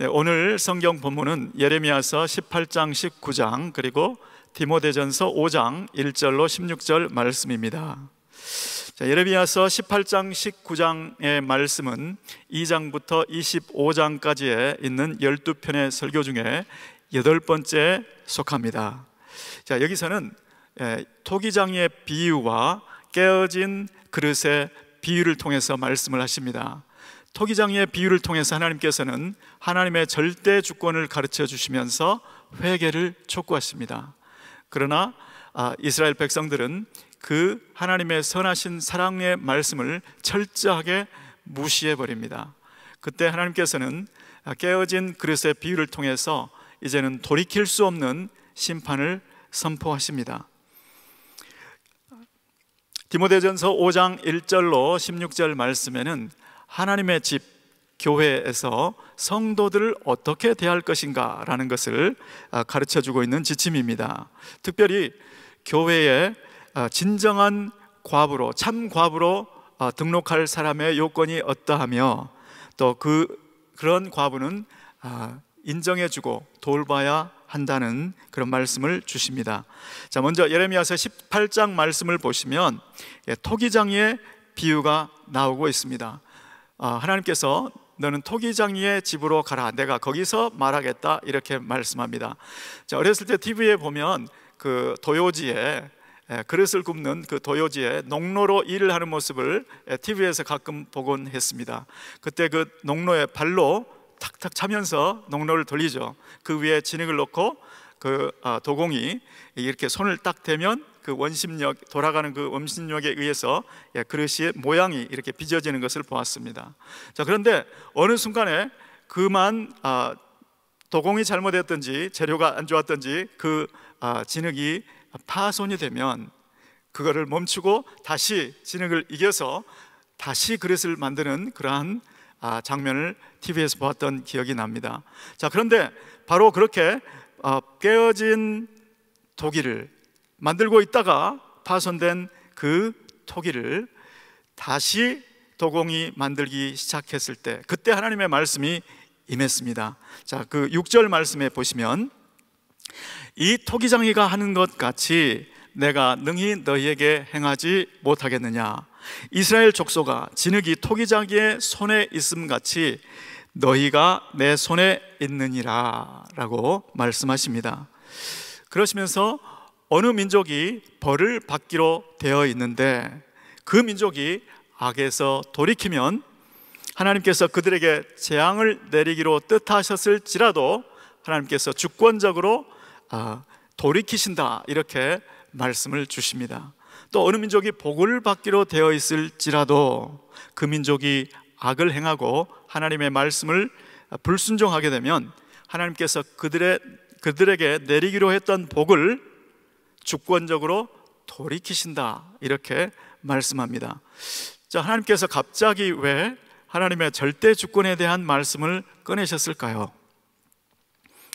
네, 오늘 성경 본문은 예레미야서 18장 19장 그리고 디모데전서 5장 1절로 16절 말씀입니다. 자, 예레미야서 18장 19장의 말씀은 2장부터 25장까지에 있는 12편의 설교 중에 여덟 번째 속합니다. 자, 여기서는 예, 토기장의 비유와 깨어진 그릇의 비유를 통해서 말씀을 하십니다. 토기장의 비유를 통해서 하나님께서는 하나님의 절대 주권을 가르쳐 주시면서 회개를 촉구하십니다. 그러나 아, 이스라엘 백성들은 그 하나님의 선하신 사랑의 말씀을 철저하게 무시해 버립니다. 그때 하나님께서는 아, 깨어진 그릇의 비유를 통해서 이제는 돌이킬 수 없는 심판을 선포하십니다. 디모데전서 5장 1절로 16절 말씀에는 하나님의 집 교회에서 성도들을 어떻게 대할 것인가라는 것을 아, 가르쳐 주고 있는 지침입니다. 특별히 교회에 아, 진정한 과부로 참 과부로 아, 등록할 사람의 요건이 어떠하며 또 그 그런 과부는 인정해주고 돌봐야 한다는 그런 말씀을 주십니다. 자, 먼저 예레미야서 18장 말씀을 보시면 예, 토기장의 비유가 나오고 있습니다. 아, 하나님께서 너는 토기장이의 집으로 가라. 내가 거기서 말하겠다. 이렇게 말씀합니다. 자, 어렸을 때 TV에 보면 그 도요지에 예, 그릇을 굽는 그 도요지에 농로로 일을 하는 모습을 TV에서 예, 가끔 보곤 했습니다. 그때 그 농로에 발로 탁탁 차면서 농로를 돌리죠. 그 위에 진흙을 놓고 그 아, 도공이 이렇게 손을 딱 대면 그 원심력 돌아가는 그 원심력에 의해서 예, 그릇의 모양이 이렇게 빚어지는 것을 보았습니다. 자 그런데 어느 순간에 그만 아, 도공이 잘못했든지 재료가 안 좋았든지 그 아, 진흙이 파손이 되면 그거를 멈추고 다시 진흙을 이겨서 다시 그릇을 만드는 그러한 아, 장면을 TV에서 보았던 기억이 납니다. 자 그런데 바로 그렇게 어, 깨어진 도기를 만들고 있다가 파손된 그 토기를 다시 도공이 만들기 시작했을 때 그때 하나님의 말씀이 임했습니다. 자, 그 6절 말씀에 보시면 이 토기장이가 하는 것 같이 내가 능히 너희에게 행하지 못하겠느냐 이스라엘 족소가 진흙이 토기장이의 손에 있음 같이 너희가 내 손에 있느니라라고 말씀하십니다. 그러시면서 어느 민족이 벌을 받기로 되어 있는데 그 민족이 악에서 돌이키면 하나님께서 그들에게 재앙을 내리기로 뜻하셨을지라도 하나님께서 주권적으로 아, 돌이키신다 이렇게 말씀을 주십니다. 또 어느 민족이 복을 받기로 되어 있을지라도 그 민족이 악을 행하고 하나님의 말씀을 불순종하게 되면 하나님께서 그들의 그들에게 내리기로 했던 복을 주권적으로 돌이키신다. 이렇게 말씀합니다. 자, 하나님께서 갑자기 왜 하나님의 절대 주권에 대한 말씀을 꺼내셨을까요?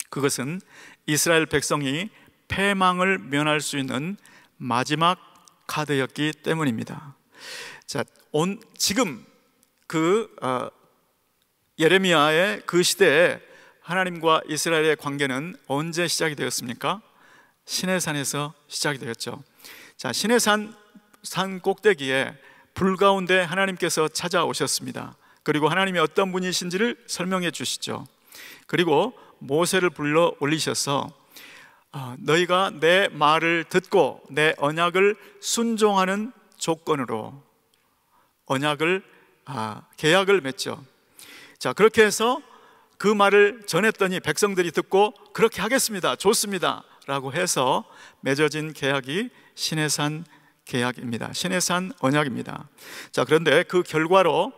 그것은 이스라엘 백성이 패망을 면할 수 있는 마지막 카드였기 때문입니다. 자, 온 지금 그 어, 예레미야의 그 시대에 하나님과 이스라엘의 관계는 언제 시작이 되었습니까? 신내산에서 시작이 되었죠. 자, 시내산 산 꼭대기에 불 가운데 하나님께서 찾아오셨습니다. 그리고 하나님이 어떤 분이신지를 설명해 주시죠. 그리고 모세를 불러 올리셔서 어, 너희가 내 말을 듣고 내 언약을 순종하는 조건으로 언약을 아, 계약을 맺죠. 자 그렇게 해서 그 말을 전했더니 백성들이 듣고 그렇게 하겠습니다. 좋습니다. 라고 해서 맺어진 계약이 신해산 계약입니다. 신의 산 언약입니다. 자, 그런데 그 결과로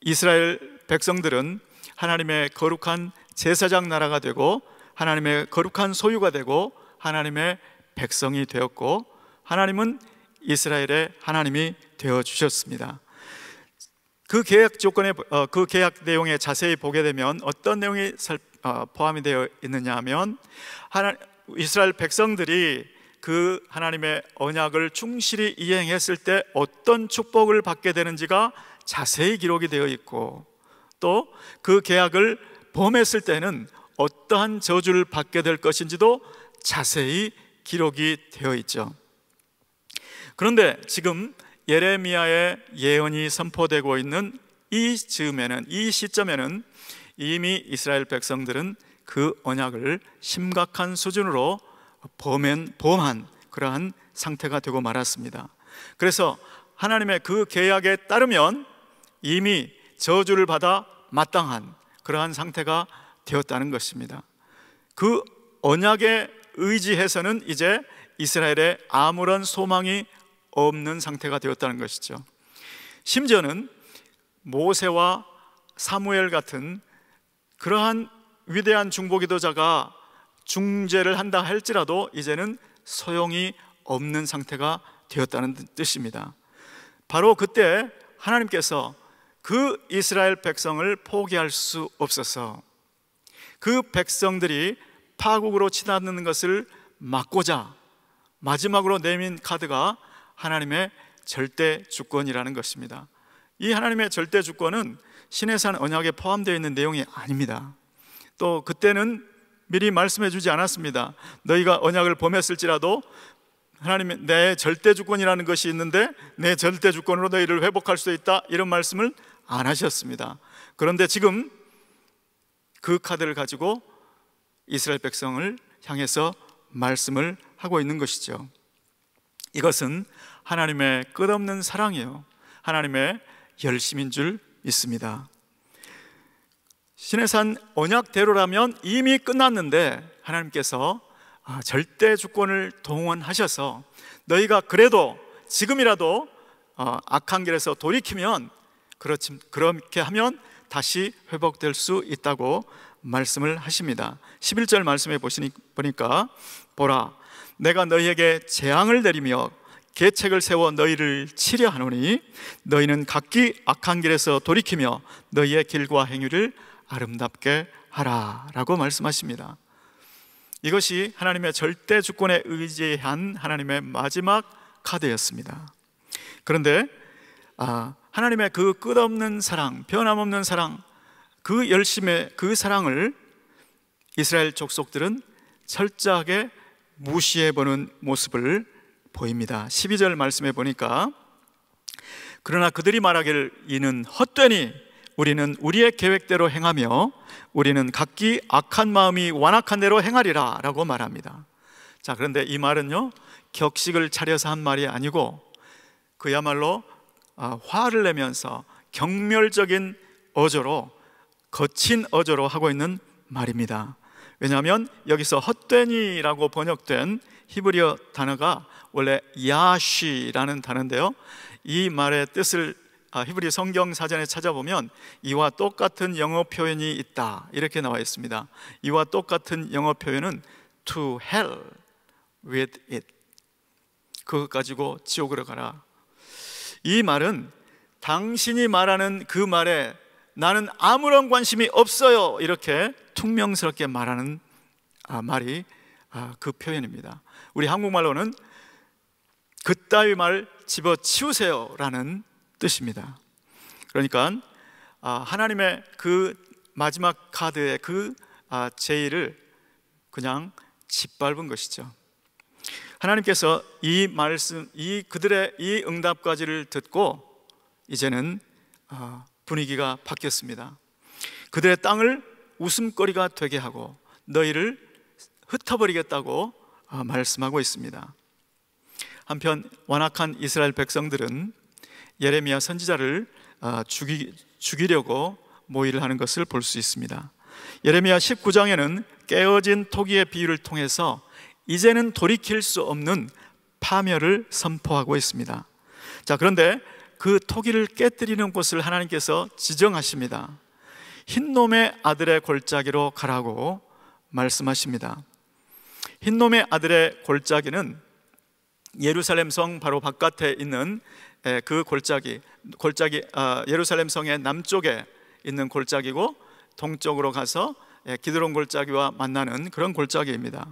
이스라엘 백성들은 하나님의 거룩한 제사장 나라가 되고 하나님의 거룩한 소유가 되고 하나님의 백성이 되었고 하나님은 이스라엘의 하나님이 되어 주셨습니다. 그 계약 조건에 어, 그 계약 내용에 자세히 보게 되면 어떤 내용이 어, 포함이 되어 있느냐 하면 하나 이스라엘 백성들이 그 하나님의 언약을 충실히 이행했을 때 어떤 축복을 받게 되는지가 자세히 기록이 되어 있고 또 그 계약을 범했을 때는 어떠한 저주를 받게 될 것인지도 자세히 기록이 되어 있죠. 그런데 지금 예레미야의 예언이 선포되고 있는 이 즈음에는 이 시점에는 이미 이스라엘 백성들은 그 언약을 심각한 수준으로 범한, 범한 그러한 상태가 되고 말았습니다. 그래서 하나님의 그 계약에 따르면 이미 저주를 받아 마땅한 그러한 상태가 되었다는 것입니다. 그 언약에 의지해서는 이제 이스라엘에 아무런 소망이 없는 상태가 되었다는 것이죠. 심지어는 모세와 사무엘 같은 그러한 위대한 중보기도자가 중재를 한다 할지라도 이제는 소용이 없는 상태가 되었다는 뜻입니다. 바로 그때 하나님께서 그 이스라엘 백성을 포기할 수 없어서 그 백성들이 파국으로 치닫는 것을 막고자 마지막으로 내민 카드가 하나님의 절대 주권이라는 것입니다. 이 하나님의 절대 주권은 신의 산 언약에 포함되어 있는 내용이 아닙니다. 또 그때는 미리 말씀해 주지 않았습니다. 너희가 언약을 범했을지라도 하나님 내 절대 주권이라는 것이 있는데 내 절대 주권으로 너희를 회복할 수 있다 이런 말씀을 안 하셨습니다. 그런데 지금 그 카드를 가지고 이스라엘 백성을 향해서 말씀을 하고 있는 것이죠. 이것은 하나님의 끝없는 사랑이요 하나님의 열심인 줄 믿습니다. 신해산 언약대로라면 이미 끝났는데 하나님께서 아, 절대 주권을 동원하셔서 너희가 그래도 지금이라도 어, 악한 길에서 돌이키면 그렇지, 그렇게 하면 다시 회복될 수 있다고 말씀을 하십니다. 11절 말씀해 보시니, 보니까 보라 내가 너희에게 재앙을 내리며 계책을 세워 너희를 치려하노니 너희는 각기 악한 길에서 돌이키며 너희의 길과 행위를 아름답게 하라 라고 말씀하십니다. 이것이 하나님의 절대 주권에 의지한 하나님의 마지막 카드였습니다. 그런데 아, 하나님의 그 끝없는 사랑, 변함없는 사랑, 그 열심의 그 사랑을 이스라엘 족속들은 철저하게 무시해 보는 모습을 보입니다. 12절 말씀해 보니까 그러나 그들이 말하기를 이는 헛되니 우리는 우리의 계획대로 행하며 우리는 각기 악한 마음이 완악한 대로 행하리라 라고 말합니다. 자, 그런데 이 말은요, 격식을 차려서 한 말이 아니고 그야말로 아, 화를 내면서 경멸적인 어조로 거친 어조로 하고 있는 말입니다. 왜냐하면 여기서 헛되니라고 번역된 히브리어 단어가 원래 야시라는 단어인데요. 이 말의 뜻을 아, 히브리 성경 사전에 찾아보면 이와 똑같은 영어 표현이 있다 이렇게 나와 있습니다. 이와 똑같은 영어 표현은 to hell with it. 그것 가지고 지옥으로 가라. 이 말은 당신이 말하는 그 말에 나는 아무런 관심이 없어요. 이렇게 퉁명스럽게 말하는 아, 말이 아, 그 표현입니다. 우리 한국말로는 그따위 말 집어치우세요라는 뜻입니다. 그러니까 아, 하나님의 그 마지막 카드의 그 아, 제의를 그냥 짓밟은 것이죠. 하나님께서 이 말씀, 이 그들의 이 응답까지를 듣고 이제는 아, 분위기가 바뀌었습니다. 그들의 땅을 웃음거리가 되게 하고 너희를 흩어버리겠다고 말씀하고 있습니다. 한편 완악한 이스라엘 백성들은 예레미야 선지자를 아, 죽이, 죽이려고 모의를 하는 것을 볼 수 있습니다. 예레미야 19장에는 깨어진 토기의 비유를 통해서 이제는 돌이킬 수 없는 파멸을 선포하고 있습니다. 자, 그런데 그 토기를 깨뜨리는 곳을 하나님께서 지정하십니다. 흰놈의 아들의 골짜기로 가라고 말씀하십니다. 흰놈의 아들의 골짜기는 예루살렘 성 바로 바깥에 있는 예, 그 골짜기 골짜기 아, 예루살렘 성의 남쪽에 있는 골짜기고 동쪽으로 가서 예, 기드론 골짜기와 만나는 그런 골짜기입니다.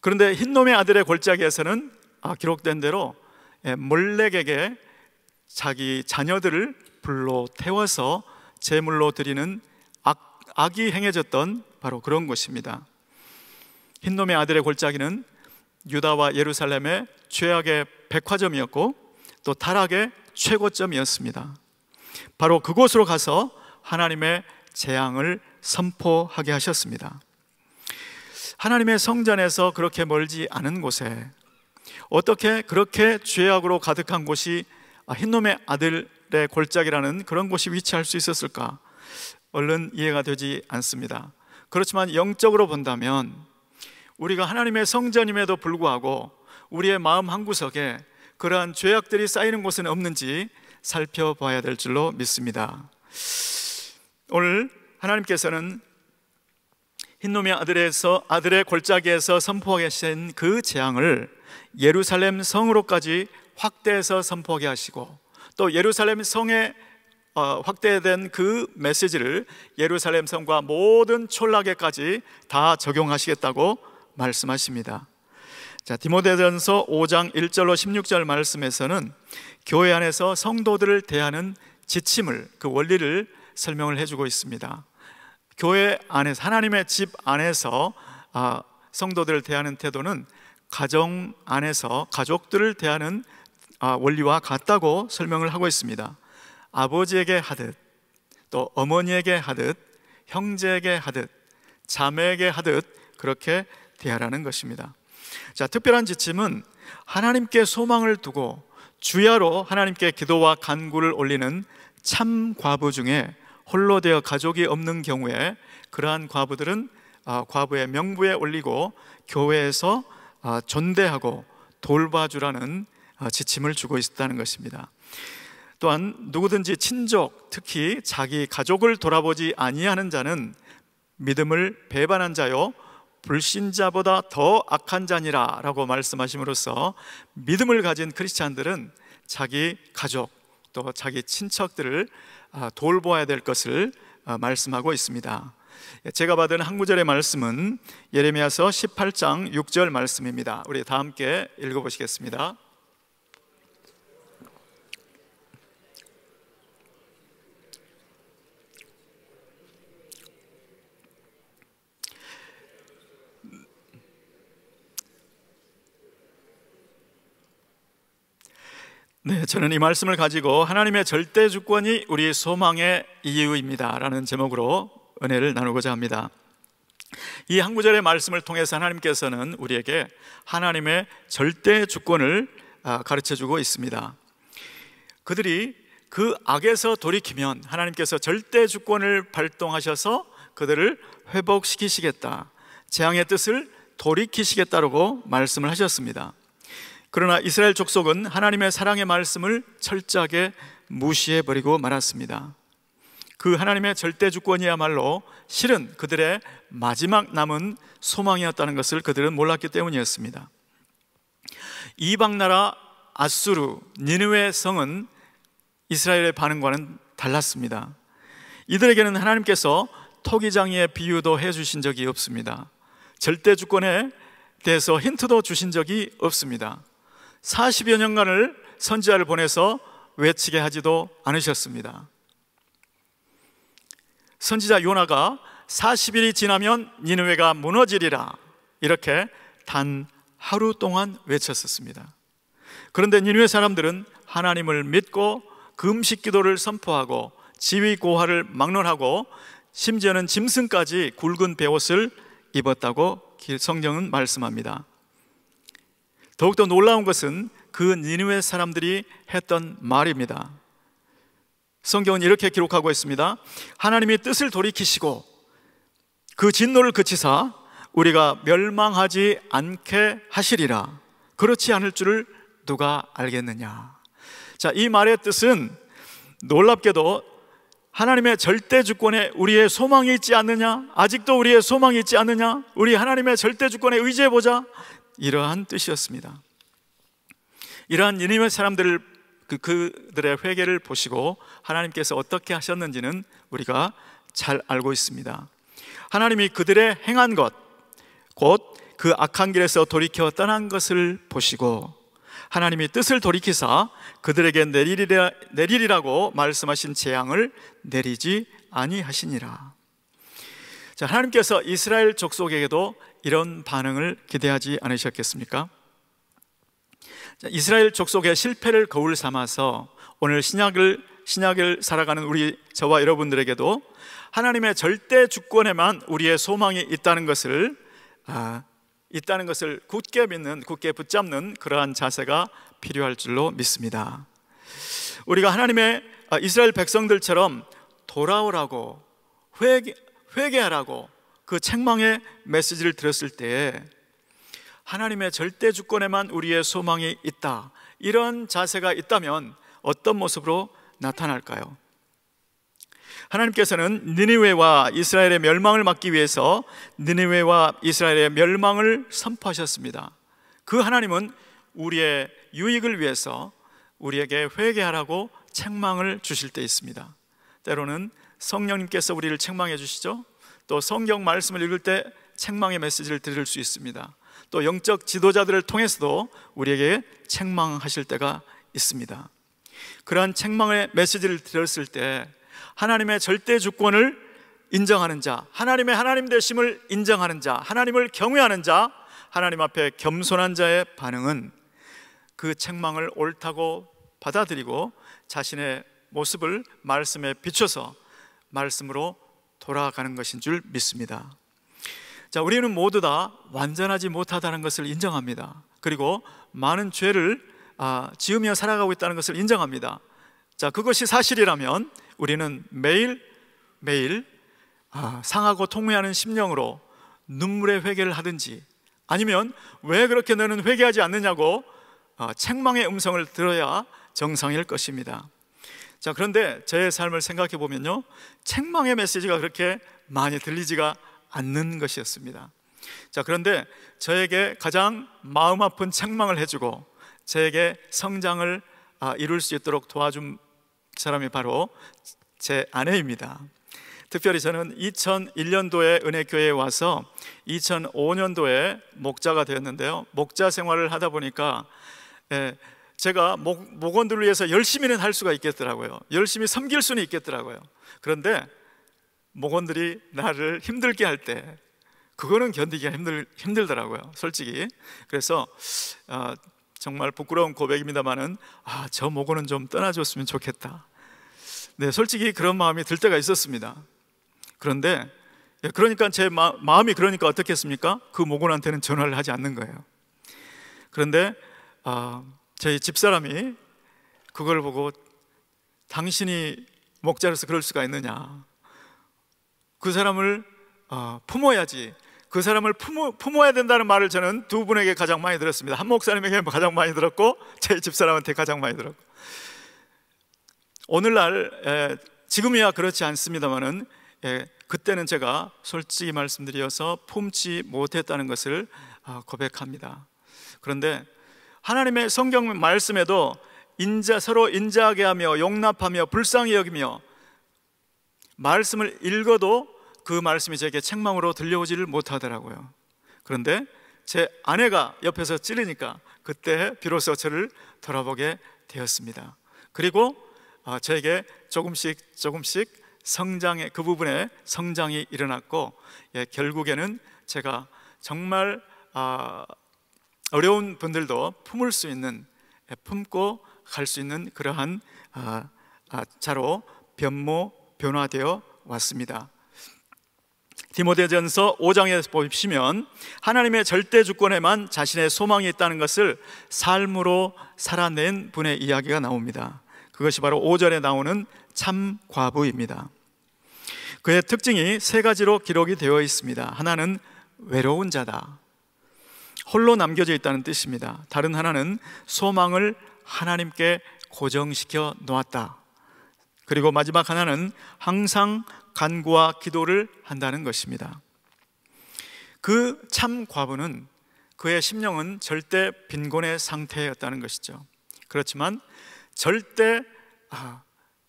그런데 흰놈의 아들의 골짜기에서는 아, 기록된 대로 예, 몰렉에게 자기 자녀들을 불로 태워서 제물로 드리는 악, 악이 행해졌던 바로 그런 것입니다. 흰놈의 아들의 골짜기는 유다와 예루살렘의 죄악의 백화점이었고 또 타락의 최고점이었습니다. 바로 그곳으로 가서 하나님의 재앙을 선포하게 하셨습니다. 하나님의 성전에서 그렇게 멀지 않은 곳에 어떻게 그렇게 죄악으로 가득한 곳이 흰놈의 아들의 골짜기라는 그런 곳이 위치할 수 있었을까? 얼른 이해가 되지 않습니다. 그렇지만 영적으로 본다면 우리가 하나님의 성전임에도 불구하고 우리의 마음 한구석에 그러한 죄악들이 쌓이는 곳은 없는지 살펴봐야 될 줄로 믿습니다. 오늘 하나님께서는 흰놈의 아들에서 아들의 골짜기에서 선포하게 하신 그 재앙을 예루살렘 성으로까지 확대해서 선포하게 하시고 또 예루살렘 성에 어, 확대된 그 메시지를 예루살렘 성과 모든 촌락에까지 다 적용하시겠다고 말씀하십니다. 자, 디모데전서 5장 1절로 16절 말씀에서는 교회 안에서 성도들을 대하는 지침을 그 원리를 설명을 해주고 있습니다. 교회 안에서 하나님의 집 안에서 아, 성도들을 대하는 태도는 가정 안에서 가족들을 대하는 아, 원리와 같다고 설명을 하고 있습니다. 아버지에게 하듯 또 어머니에게 하듯 형제에게 하듯 자매에게 하듯 그렇게 대하라는 것입니다. 자, 특별한 지침은 하나님께 소망을 두고 주야로 하나님께 기도와 간구를 올리는 참 과부 중에 홀로 되어 가족이 없는 경우에 그러한 과부들은 아, 과부의 명부에 올리고 교회에서 존대하고 아, 돌봐주라는 아, 지침을 주고 있었다는 것입니다. 또한 누구든지 친족, 특히 자기 가족을 돌아보지 아니하는 자는 믿음을 배반한 자요 불신자보다 더 악한 자니라라고 말씀하심으로써 믿음을 가진 크리스찬들은 자기 가족 또 자기 친척들을 아, 돌보아야 될 것을 아, 말씀하고 있습니다. 제가 받은 한 구절의 말씀은 예레미야서 18장 6절 말씀입니다. 우리 다 함께 읽어 보시겠습니다. 네, 저는 이 말씀을 가지고 하나님의 절대 주권이 우리 소망의 이유입니다라는 제목으로 은혜를 나누고자 합니다. 이 한 구절의 말씀을 통해서 하나님께서는 우리에게 하나님의 절대 주권을 아, 가르쳐 주고 있습니다. 그들이 그 악에서 돌이키면 하나님께서 절대 주권을 발동하셔서 그들을 회복시키시겠다. 재앙의 뜻을 돌이키시겠다라고 말씀을 하셨습니다. 그러나 이스라엘 족속은 하나님의 사랑의 말씀을 철저하게 무시해버리고 말았습니다. 그 하나님의 절대 주권이야말로 실은 그들의 마지막 남은 소망이었다는 것을 그들은 몰랐기 때문이었습니다. 이방 나라 아수르 니느웨 성은 이스라엘의 반응과는 달랐습니다. 이들에게는 하나님께서 토기장의 비유도 해 주신 적이 없습니다. 절대 주권에 대해서 힌트도 주신 적이 없습니다. 40여 년간을 선지자를 보내서 외치게 하지도 않으셨습니다. 선지자 요나가 40일이 지나면 니느웨가 무너지리라 이렇게 단 하루 동안 외쳤었습니다. 그런데 니느웨 사람들은 하나님을 믿고 금식 기도를 선포하고 지위 고하를 막론하고 심지어는 짐승까지 굵은 베옷을 입었다고 성경은 말씀합니다. 더욱더 놀라운 것은 그 니누의 사람들이 했던 말입니다. 성경은 이렇게 기록하고 있습니다. 하나님이 뜻을 돌이키시고 그 진노를 그치사 우리가 멸망하지 않게 하시리라. 그렇지 않을 줄을 누가 알겠느냐. 자, 이 말의 뜻은 놀랍게도 하나님의 절대 주권에 우리의 소망이 있지 않느냐? 아직도 우리의 소망이 있지 않느냐? 우리 하나님의 절대 주권에 의지해 보자. 이러한 뜻이었습니다. 이러한 예님의 사람들 그, 그들의 회개를 보시고 하나님께서 어떻게 하셨는지는 우리가 잘 알고 있습니다. 하나님이 그들의 행한 것, 곧 그 악한 길에서 돌이켜 떠난 것을 보시고 하나님이 뜻을 돌이키사 그들에게 내리리라, 내리리라고 말씀하신 재앙을 내리지 아니하시니라. 자, 하나님께서 이스라엘 족속에게도 이런 반응을 기대하지 않으셨겠습니까? 이스라엘 족속의 실패를 거울 삼아서 오늘 신약을 신약을 살아가는 우리 저와 여러분들에게도 하나님의 절대 주권에만 우리의 소망이 있다는 것을 아, 있다는 것을 굳게 믿는 굳게 붙잡는 그러한 자세가 필요할 줄로 믿습니다. 우리가 하나님의 아, 이스라엘 백성들처럼 돌아오라고 회개, 회개하라고 그 책망의 메시지를 들었을 때에 하나님의 절대 주권에만 우리의 소망이 있다. 이런 자세가 있다면 어떤 모습으로 나타날까요? 하나님께서는 느니웨와 이스라엘의 멸망을 막기 위해서 느니웨와 이스라엘의 멸망을 선포하셨습니다. 그 하나님은 우리의 유익을 위해서 우리에게 회개하라고 책망을 주실 때 있습니다. 때로는 성령님께서 우리를 책망해 주시죠. 또 성경 말씀을 읽을 때 책망의 메시지를 들을 수 있습니다. 또 영적 지도자들을 통해서도 우리에게 책망하실 때가 있습니다. 그러한 책망의 메시지를 들었을 때 하나님의 절대 주권을 인정하는 자, 하나님의 하나님 되심을 인정하는 자, 하나님을 경외하는 자, 하나님 앞에 겸손한 자의 반응은 그 책망을 옳다고 받아들이고 자신의 모습을 말씀에 비춰서 말씀으로 돌아가는 것인 줄 믿습니다. 자, 우리는 모두 다 완전하지 못하다는 것을 인정합니다. 그리고 많은 죄를 아, 지으며 살아가고 있다는 것을 인정합니다. 자, 그것이 사실이라면 우리는 매일 매일 아, 상하고 통회하는 심령으로 눈물의 회개를 하든지 아니면 왜 그렇게 너는 회개하지 않느냐고 아, 책망의 음성을 들어야 정상일 것입니다. 자, 그런데 제 삶을 생각해 보면요. 책망의 메시지가 그렇게 많이 들리지가 않는 것이었습니다. 자, 그런데 저에게 가장 마음 아픈 책망을 해주고 저에게 성장을 아, 이룰 수 있도록 도와준 사람이 바로 제 아내입니다. 특별히 저는 2001년도에 은혜교회에 와서 2005년도에 목자가 되었는데요. 목자 생활을 하다 보니까 예, 제가 목, 목원들을 위해서 열심히는 할 수가 있겠더라고요. 열심히 섬길 수는 있겠더라고요. 그런데 목원들이 나를 힘들게 할 때 그거는 견디기가 힘들, 힘들더라고요. 솔직히. 그래서 아, 정말 부끄러운 고백입니다만은 아, 저 목원은 좀 떠나줬으면 좋겠다. 네, 솔직히 그런 마음이 들 때가 있었습니다. 그런데 예, 그러니까 제 마, 음이 그러니까 어떻겠습니까? 그 목원한테는 전화를 하지 않는 거예요. 그런데 아, 저희 집사람이 그걸 보고 당신이 목자로서 그럴 수가 있느냐. 그 사람을 어, 품어야지. 그 사람을 품어, 야 된다는 말을 저는 두 분에게 가장 많이 들었습니다. 한 목사님에게 가장 많이 들었고 제 집사람한테 가장 많이 들었고 오늘날 에, 지금이야 그렇지 않습니다마는 예, 그때는 제가 솔직히 말씀드려서 품지 못했다는 것을 어, 고백합니다. 그런데 하나님의 성경 말씀에도 인자 서로 인자하게 하며 용납하며 불쌍히 여기며 말씀을 읽어도 그 말씀이 제게 책망으로 들려오지를 못하더라고요. 그런데 제 아내가 옆에서 찌르니까 그때 비로소 저를 돌아보게 되었습니다. 그리고 아, 저에게 조금씩 조금씩 성장의 그 부분에 성장이 일어났고 예, 결국에는 제가 정말 아, 어려운 분들도 품을 수 있는 예, 품고 갈 수 있는 그러한 아, 아, 자로 변모 변화되어 왔습니다. 디모데전서 5장에 보시면 하나님의 절대 주권에만 자신의 소망이 있다는 것을 삶으로 살아낸 분의 이야기가 나옵니다. 그것이 바로 5절에 나오는 참 과부입니다. 그의 특징이 세 가지로 기록이 되어 있습니다. 하나는 외로운 자다. 홀로 남겨져 있다는 뜻입니다. 다른 하나는 소망을 하나님께 고정시켜 놓았다. 그리고 마지막 하나는 항상 간구와 기도를 한다는 것입니다. 그 참 과부는 그의 심령은 절대 빈곤의 상태였다는 것이죠. 그렇지만 절대 아,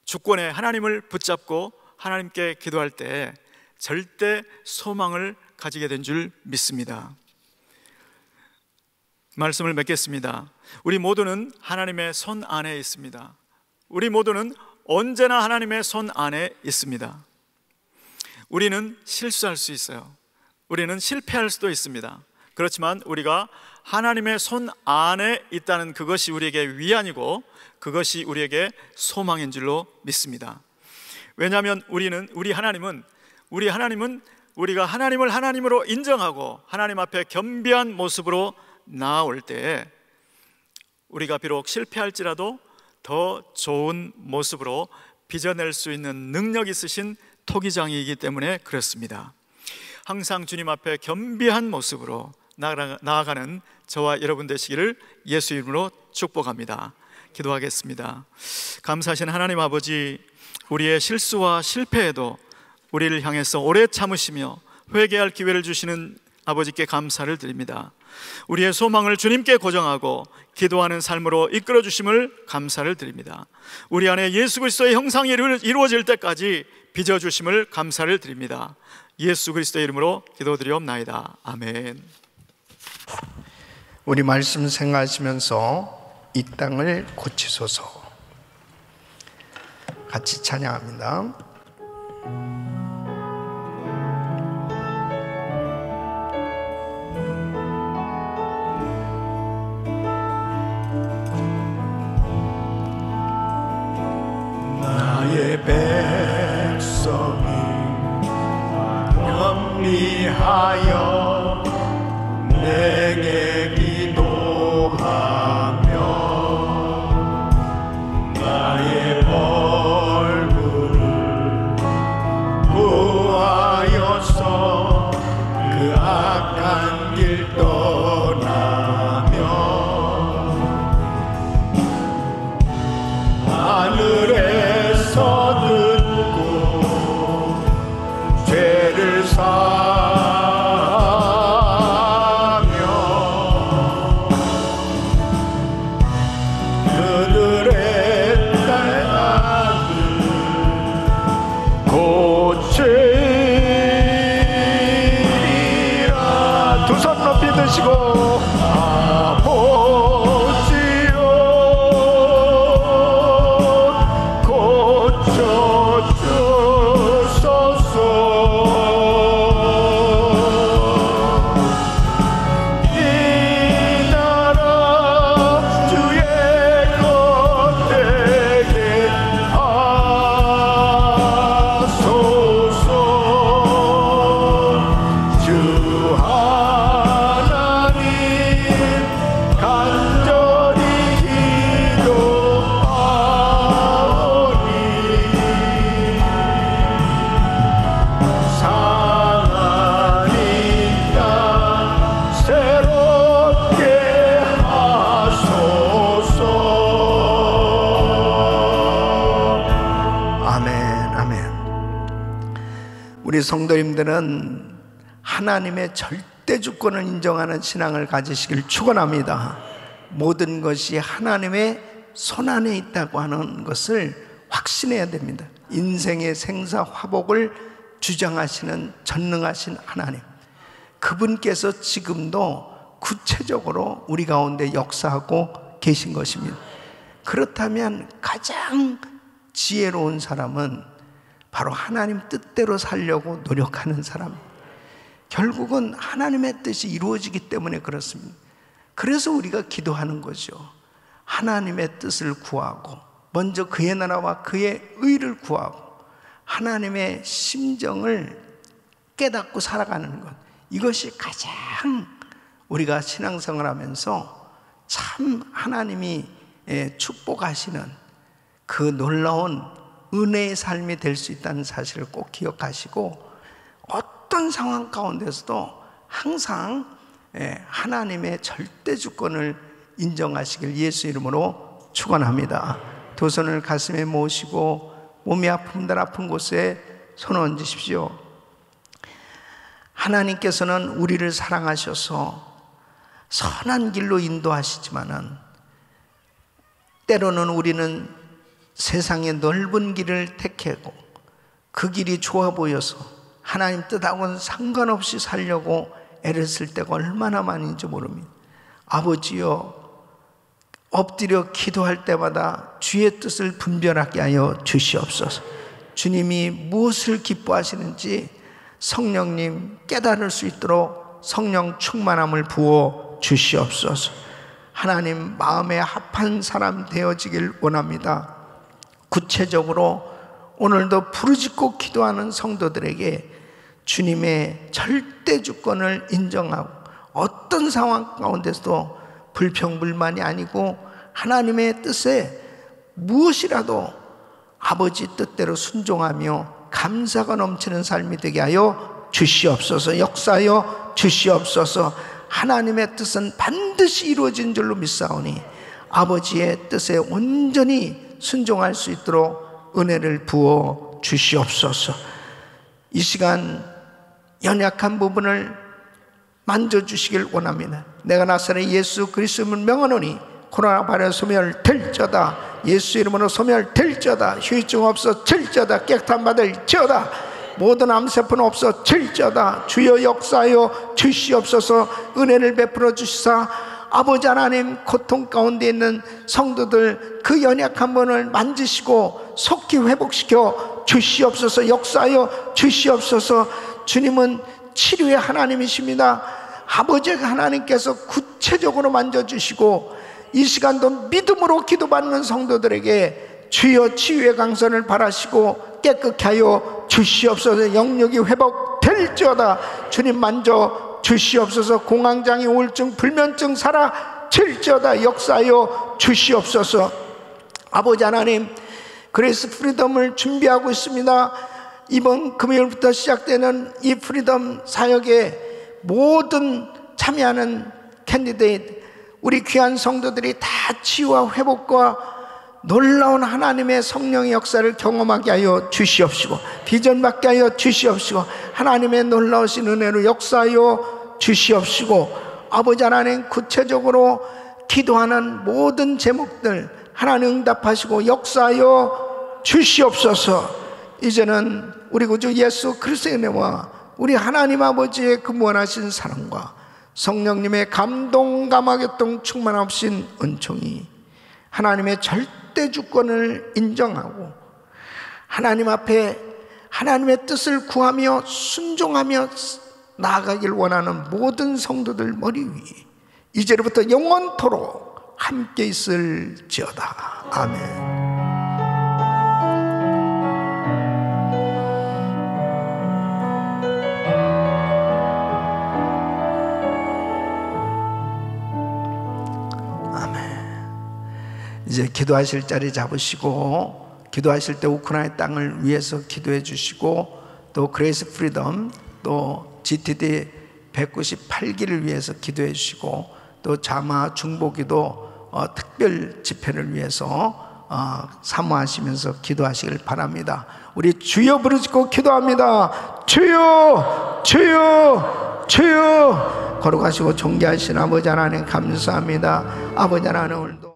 주권의 하나님을 붙잡고 하나님께 기도할 때 절대 소망을 가지게 된 줄 믿습니다. 말씀을 맺겠습니다. 우리 모두는 하나님의 손 안에 있습니다. 우리 모두는 언제나 하나님의 손 안에 있습니다. 우리는 실수할 수 있어요. 우리는 실패할 수도 있습니다. 그렇지만 우리가 하나님의 손 안에 있다는 그것이 우리에게 위안이고 그것이 우리에게 소망인 줄로 믿습니다. 왜냐하면 우리는 우리 하나님은 우리 하나님은 우리가 하나님을 하나님으로 인정하고 하나님 앞에 겸비한 모습으로 나아올 때 우리가 비록 실패할지라도 더 좋은 모습으로 빚어낼 수 있는 능력 있으신 토기장이기 때문에 그렇습니다. 항상 주님 앞에 겸비한 모습으로 나아가는 저와 여러분 되시기를 예수 이름으로 축복합니다. 기도하겠습니다. 감사하신 하나님 아버지, 우리의 실수와 실패에도 우리를 향해서 오래 참으시며 회개할 기회를 주시는 아버지께 감사를 드립니다. 우리의 소망을 주님께 고정하고 기도하는 삶으로 이끌어 주심을 감사를 드립니다. 우리 안에 예수 그리스도의 형상이 이루어질 때까지 빚어 주심을 감사를 드립니다. 예수 그리스도의 이름으로 기도드리옵나이다. 아멘. 우리 말씀 생각하시면서 이 땅을 고치소서. 같이 찬양합니다. 우리 성도님들은 하나님의 절대 주권을 인정하는 신앙을 가지시길 축원합니다. 모든 것이 하나님의 손 안에 있다고 하는 것을 확신해야 됩니다. 인생의 생사 화복을 주장하시는 전능하신 하나님. 그분께서 지금도 구체적으로 우리 가운데 역사하고 계신 것입니다. 그렇다면 가장 지혜로운 사람은 바로 하나님 뜻대로 살려고 노력하는 사람. 결국은 하나님의 뜻이 이루어지기 때문에 그렇습니다. 그래서 우리가 기도하는 거죠. 하나님의 뜻을 구하고, 먼저 그의 나라와 그의 의를 구하고, 하나님의 심정을 깨닫고 살아가는 것. 이것이 가장 우리가 신앙생활 하면서 참 하나님이 예, 축복하시는 그 놀라운 은혜의 삶이 될 수 있다는 사실을 꼭 기억하시고 어떤 상황 가운데서도 항상 예, 하나님의 절대 주권을 인정하시길 예수 이름으로 축원합니다. 두 손을 가슴에 모시고 몸이 아픈 날 아픈 곳에 손을 얹으십시오. 하나님께서는 우리를 사랑하셔서 선한 길로 인도하시지만은 때로는 우리는 세상의 넓은 길을 택하고 그 길이 좋아 보여서 하나님 뜻하고는 상관없이 살려고 애를 쓸 때가 얼마나 많은지 모릅니다. 아버지여 엎드려 기도할 때마다 주의 뜻을 분별하게 하여 주시옵소서. 주님이 무엇을 기뻐하시는지 성령님 깨달을 수 있도록 성령 충만함을 부어 주시옵소서. 하나님 마음에 합한 사람 되어지길 원합니다. 구체적으로 오늘도 부르짖고 기도하는 성도들에게 주님의 절대 주권을 인정하고 어떤 상황 가운데서도 불평불만이 아니고 하나님의 뜻에 무엇이라도 아버지 뜻대로 순종하며 감사가 넘치는 삶이 되게 하여 주시옵소서 역사여 주시옵소서 하나님의 뜻은 반드시 이루어진 줄로 믿사오니 아버지의 뜻에 온전히 순종할 수 있도록 은혜를 부어 주시옵소서. 이 시간 연약한 부분을 만져 주시길 원합니다. 내가 나사렛 예수 그리스도를 명하노니 코로나 바이 소멸될저다 예수 이름으로 소멸될저다 휴증 없어 질저다 깨끗한 받을 저다 모든 암세포는 없어 질저다 주여 역사여 주시옵소서 은혜를 베풀어 주시사 아버지 하나님 고통 가운데 있는 성도들 그 연약한 분을 만지시고 속히 회복시켜 주시옵소서 역사하여 주시옵소서 주님은 치료의 하나님이십니다. 아버지 하나님께서 구체적으로 만져주시고 이 시간도 믿음으로 기도받는 성도들에게 주여 치유의 강선을 바라시고 깨끗하여 주시옵소서 영역이 회복될지어다 주님 만져 주시옵소서 공황장애 우울증 불면증 살아 칠지어다 역사여 주시옵소서 아버지 하나님 그래스 프리덤을 준비하고 있습니다 이번 금요일부터 시작되는 이 프리덤 사역에 모든 참여하는 캔디데이트 우리 귀한 성도들이 다 치유와 회복과 놀라운 하나님의 성령의 역사를 경험하게 하여 주시옵시고 비전 받게 하여 주시옵시고 하나님의 놀라우신 은혜로 역사하여 주시옵시고 아버지 하나님 구체적으로 기도하는 모든 제목들 하나님 응답하시고 역사하여 주시옵소서 이제는 우리 구주 예수 그리스도의 은혜와 우리 하나님 아버지의 근원하신 그 사랑과 성령님의 감동 감화 교통 충만하신 은총이 하나님의 절대 절대 주권을 인정하고 하나님 앞에 하나님의 뜻을 구하며 순종하며 나아가길 원하는 모든 성도들 머리 위에 이제로부터 영원토록 함께 있을지어다. 아멘. 이제 기도하실 자리 잡으시고 기도하실 때 우크라이나 땅을 위해서 기도해 주시고 또 그레이스 프리덤 또 GTD 198기를 위해서 기도해 주시고 또 자마 중보기도 어, 특별 집회를 위해서 어, 사모하시면서 기도하시길 바랍니다. 우리 주여 부르짖고 기도합니다. 주여 주여 주여 걸어가시고 존귀하신 아버지 하나님 감사합니다. 아버지 하나님 오늘도